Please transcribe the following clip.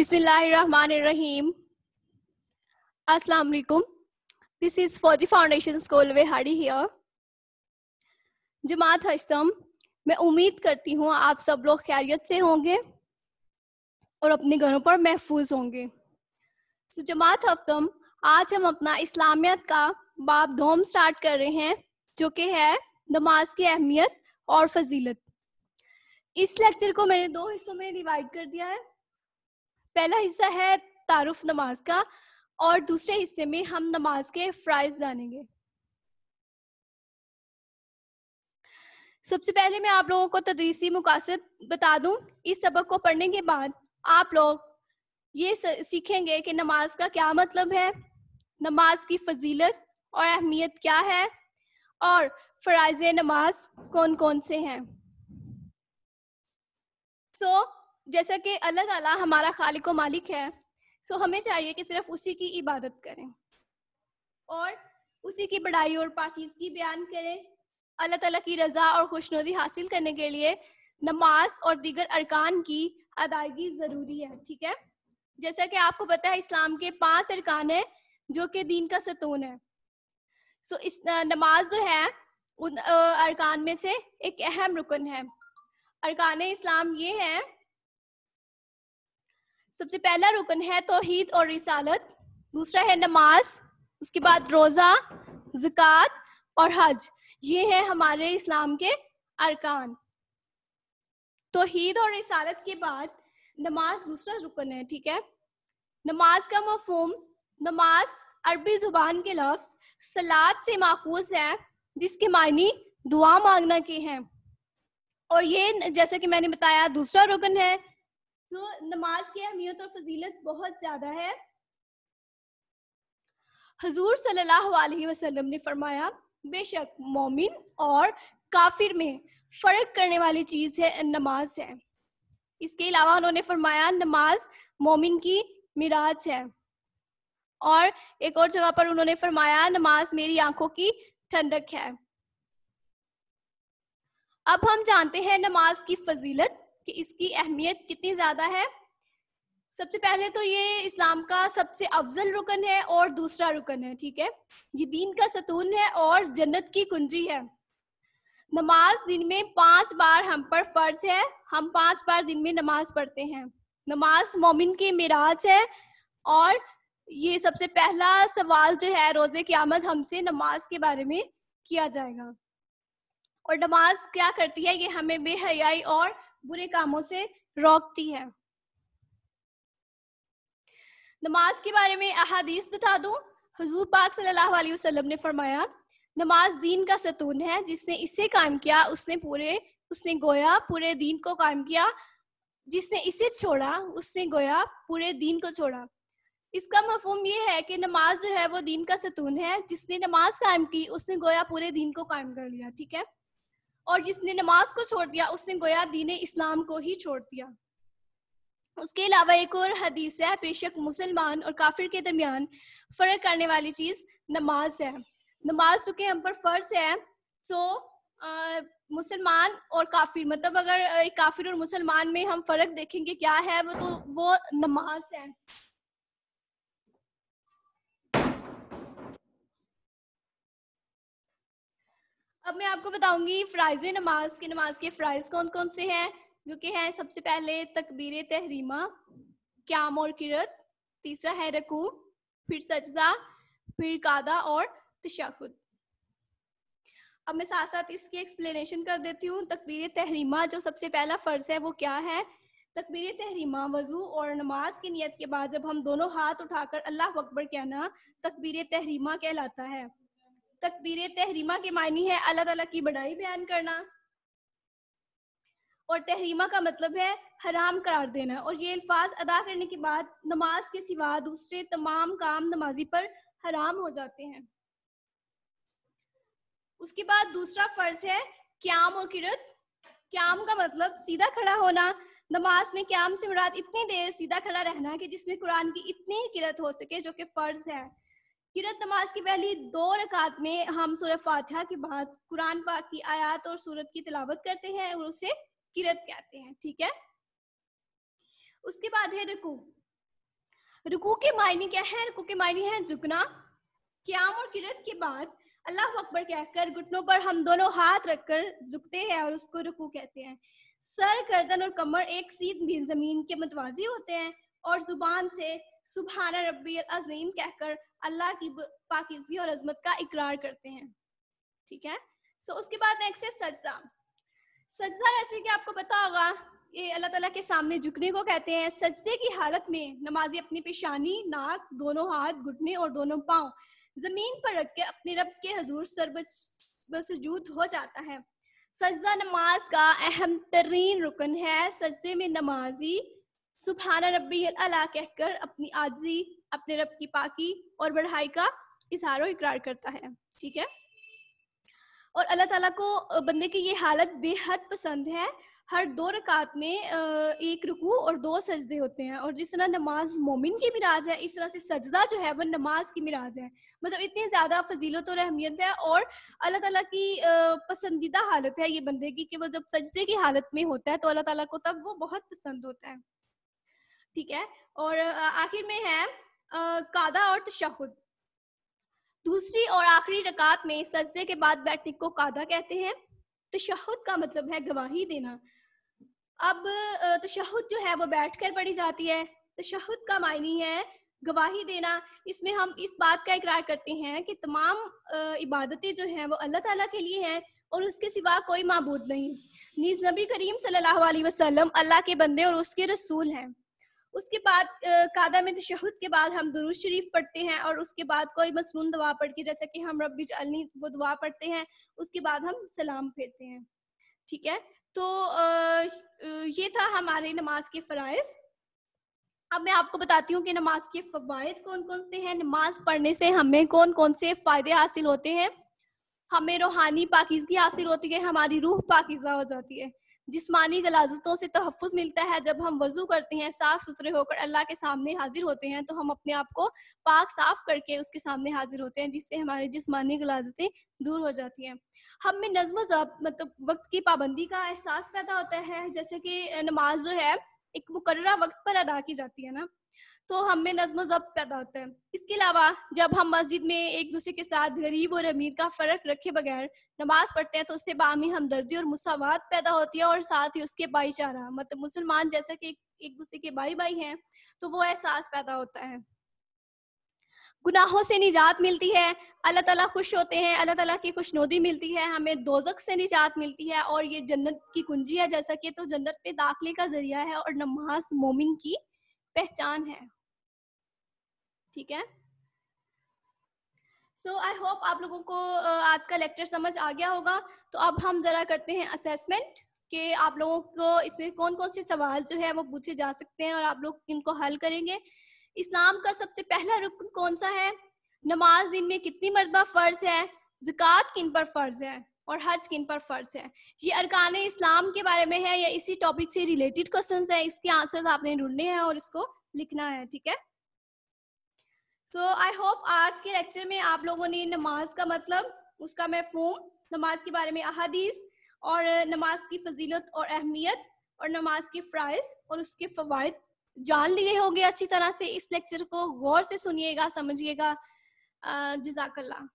अस्सलाम वालेकुम this is Fauji foundation school वे हाड़ी हियर जमात हस्तम मैं उम्मीद करती हूँ आप सब लोग खैरियत से होंगे और अपने घरों पर महफूज होंगे so, जमात हस्तम आज हम अपना इस्लामियत का बाब धोम स्टार्ट कर रहे हैं जो कि है नमाज की अहमियत और फजीलत इस लेक्चर को मैंने दो हिस्सों में डिवाइड कर दिया है पहला हिस्सा है तारुफ नमाज का और दूसरे हिस्से में हम नमाज के फ्राइज जानेंगे सबसे पहले मैं आप लोगों को तदरीसी मुकासद बता दूं इस सबक को पढ़ने के बाद आप लोग ये सीखेंगे कि नमाज का क्या मतलब है नमाज की फजीलत और अहमियत क्या है और फ़राइज नमाज कौन कौन से हैं सो so, जैसा कि अल्लाह ताला हमारा खालिक मालिक है सो हमें चाहिए कि सिर्फ उसी की इबादत करें और उसी की बड़ाई और पाकिजगी बयान करें अल्लाह ताला की रज़ा और खुशनुदी हासिल करने के लिए नमाज और दीगर अरकान की अदायगी ज़रूरी है ठीक है जैसा कि आपको पता है इस्लाम के पांच अरकान है जो कि दीन का सतून है सो इस नमाज जो है उन अरकान में से एक अहम रुकन है अरकान इस्लाम ये है सबसे पहला रुकन है तोहहीद और रिसालत दूसरा है नमाज उसके बाद रोज़ा जक़ात और हज ये है हमारे इस्लाम के अरकान तो और रिसालत के बाद नमाज दूसरा रुकन है ठीक है नमाज का मफहम नमाज अरबी जुबान के लफ्ज सलाद से माखूज है जिसके मायने दुआ मांगना के हैं और ये जैसे कि मैंने बताया दूसरा रुकन है तो नमाज की अहमियत और फजीलत बहुत ज़्यादा है हजूर सल्लल्लाहु अलैहि वसल्लम ने फरमाया बेशक मोमिन और काफिर में फ़र्क करने वाली चीज़ है नमाज है इसके अलावा उन्होंने फरमाया नमाज मोमिन की मिराज है और एक और जगह पर उन्होंने फरमाया नमाज मेरी आंखों की ठंडक है अब हम जानते हैं नमाज की फजीलत कि इसकी अहमियत कितनी ज़्यादा है सबसे पहले तो ये इस्लाम का सबसे अफजल रुकन है और दूसरा रुकन है ठीक है ये दीन का सतून है और जन्नत की कुंजी है नमाज दिन में पांच बार हम पर फर्ज है हम पांच बार दिन में नमाज पढ़ते हैं नमाज मोमिन की मिराज है और ये सबसे पहला सवाल जो है रोजे क्यामत हमसे नमाज के बारे में किया जाएगा और नमाज क्या करती है ये हमें बेहयाई और बुरे कामों से रोकती है नमाज के बारे में अहादीस बता दूं हजूर पाक सल्लल्लाहु अलैहि वसल्लम ने फरमाया नमाज दीन का सतून है जिसने इसे कायम किया उसने पूरे उसने गोया पूरे दीन को कायम किया जिसने इसे छोड़ा उसने गोया पूरे दीन को छोड़ा इसका मफहम यह है कि नमाज जो है वो दीन का सतून है जिसने नमाज कायम की उसने गोया पूरे दीन को कायम कर लिया ठीक है और जिसने नमाज को छोड़ दिया उसने गोया दीन इस्लाम को ही छोड़ दिया उसके अलावा एक और हदीस है बेशक मुसलमान और काफिर के दरमियान फ़र्क करने वाली चीज़ नमाज है नमाज चूंकि हम पर फ़र्ज है सो तो, मुसलमान और काफिर मतलब अगर काफिर और मुसलमान में हम फ़र्क देखेंगे क्या है वो तो वो नमाज है अब मैं आपको बताऊंगी फ्राइज नमाज की नमाज के फ्राइज कौन कौन से हैं जो कि हैं सबसे पहले तकबीर तहरीमा क्याम और किरत तीसरा है रकू फिर सजदा फिर कादा और तशाखुद अब मैं साथ साथ इसकी एक्सप्लेनेशन कर देती हूँ तकबीर तहरीमा जो सबसे पहला फ़र्ज है वो क्या है तकबीर तहरीमा वजू और नमाज की नियत के बाद जब हम दोनों हाथ उठाकर अल्लाह अकबर कहना तकबीर तहरीमा कहलाता है तकबीर तहरीमा के मायने है अल्लाह तला की बड़ाई बयान करना और तहरीमा का मतलब है हराम करार देना और ये अल्फाज अदा करने के बाद नमाज के सिवा दूसरे तमाम काम नमाजी पर हराम हो जाते हैं उसके बाद दूसरा फर्ज है क्याम और किरत क्याम का मतलब सीधा खड़ा होना नमाज में क्याम से मुराद इतनी देर सीधा खड़ा रहना कि जिसमें कुरान की इतनी किरत हो सके जो कि फर्ज है किरत नमाज की पहली दो रकात में हम सूरह फातिहा के बाद कुरान पाक की आयात और सूरत की तिलावत करते हैं और उसे किरत कहते हैं ठीक है उसके बाद है रुकू रुकू के मायने क्या है रुकू के मायने हैं झुकना क्याम और किरत के बाद अल्लाह अकबर कहकर घुटनों पर हम दोनों हाथ रखकर झुकते हैं और उसको रुकू कहते हैं सर गर्दन और कमर एक सीध भी जमीन के मतवाजी होते हैं और जुबान से सुबहाना रबी अजीम कहकर अल्लाह की पाकिजगी और अजमत का इकरार करते हैं ठीक है सो so, उसके बाद नेक्स्ट है सजदा सजदा जैसे कि आपको पता होगा ये अल्लाह तला के सामने झुकने को कहते हैं सजदे की हालत में नमाजी अपनी पेशानी नाक दोनों हाथ घुटने और दोनों पाँव जमीन पर रख के अपने रब के हजूर सरबसूद हो जाता है सजदा नमाज का अहम तरीन रुकन है सजदे में नमाजी सुबहाना रबी अला कहकर अपनी आजी अपने रब की पाकि और बढ़ाई का इजहार इकरार करता है ठीक है और अल्लाह ताला को बंदे की ये हालत बेहद पसंद है हर दो रकात में एक रुकू और दो सजदे होते हैं और जिस तरह नमाज मोमिन की मिराज है इस तरह से सजदा जो है वह नमाज की मिराज है मतलब इतनी ज़्यादा फजीलत और अहमियत है और अल्लाह ताला की पसंदीदा हालत है ये बंदे की कि वो जब सजदे की हालत में होता है तो अल्लाह ताला को तब वो बहुत पसंद होता है ठीक है और आखिर में है कादा और तशहद दूसरी और आखिरी रकात में सजदे के बाद बैठने को कादा कहते हैं तशहद का मतलब है गवाही देना अब तशहद जो है वो बैठ कर पढ़ी जाती है तशहद का मायनी है गवाही देना इसमें हम इस बात का इकरार करते हैं कि तमाम इबादतें जो हैं वो अल्लाह ताला के लिए हैं और उसके सिवा कोई मबूद नहीं नीज नबी करीम सल्लल्लाहु अलैहि वसल्लम अल्लाह के बंदे और उसके रसूल हैं उसके बाद कादा में तशहद के बाद हम दुरुज शरीफ पढ़ते हैं और उसके बाद कोई मसनून दुआ पढ़ के जैसा कि हम रबी अलनी वो दुआ पढ़ते हैं उसके बाद हम सलाम फेरते हैं ठीक है तो ये था हमारे नमाज के फरज़ अब मैं आपको बताती हूँ कि नमाज के फ़वाद कौन कौन से हैं नमाज पढ़ने से हमें कौन कौन से फ़ायदे हासिल होते हैं हमें रूहानी पाकिजगी हासिल होती है हमारी रूह पाकिजा हो जाती है जिसमानी गलाजतों से तहफ़ मिलता है जब हम वजू करते हैं साफ़ सुथरे होकर अल्लाह के सामने हाजिर होते हैं तो हम अपने आप को पाक साफ करके उसके सामने हाजिर होते हैं जिससे हमारी जिसमानी गलाजतें दूर हो जाती हैं हम में नजम मतलब वक्त की पाबंदी का एहसास पैदा होता है जैसे कि नमाज जो है एक मुकर्रा वक्त पर अदा की जाती है ना तो में नज्म जब्त पैदा होता है इसके अलावा जब हम मस्जिद में एक दूसरे के साथ गरीब और अमीर का फ़र्क रखे बगैर नमाज पढ़ते हैं तो उससे बामी हमदर्दी और मुसावत पैदा होती है और साथ ही उसके भाईचारा मतलब मुसलमान जैसा कि एक, एक दूसरे के भाई भाई हैं तो वो एहसास पैदा होता है गुनाहों से निजात मिलती है अल्लाह ताला खुश होते हैं अल्लाह ताला की खुशनोदी मिलती है हमें दोजक से निजात मिलती है और ये जन्नत की कुंजी है जैसा कि तो जन्नत पे दाखिले का जरिया है और नमाज मोमिन की पहचान है ठीक है सो आई होप आप लोगों को आज का लेक्चर समझ आ गया होगा तो अब हम जरा करते हैं असेसमेंट कि आप लोगों को इसमें कौन कौन से सवाल जो है वो पूछे जा सकते हैं और आप लोग इनको हल करेंगे इस्लाम का सबसे पहला रुकन कौन सा है नमाज दिन में कितनी मरतबा फ़र्ज है जिकात किन पर फ़र्ज है और हज किन पर फ़र्ज है ये अरकान इस्लाम के बारे में है या इसी टॉपिक से रिलेटेड क्वेश्चन है इसके आंसर्स आपने ढूंढने हैं और इसको लिखना है ठीक है सो आई होप आज के लेक्चर में आप लोगों ने नमाज का मतलब उसका मफहूम नमाज के बारे में अहदीस और नमाज की फजीलत और अहमियत और नमाज के फ़्राइज़ और उसके फ़वाद जान लिए होंगे अच्छी तरह से इस लेक्चर को गौर से सुनिएगा समझिएगा जजाकल्ला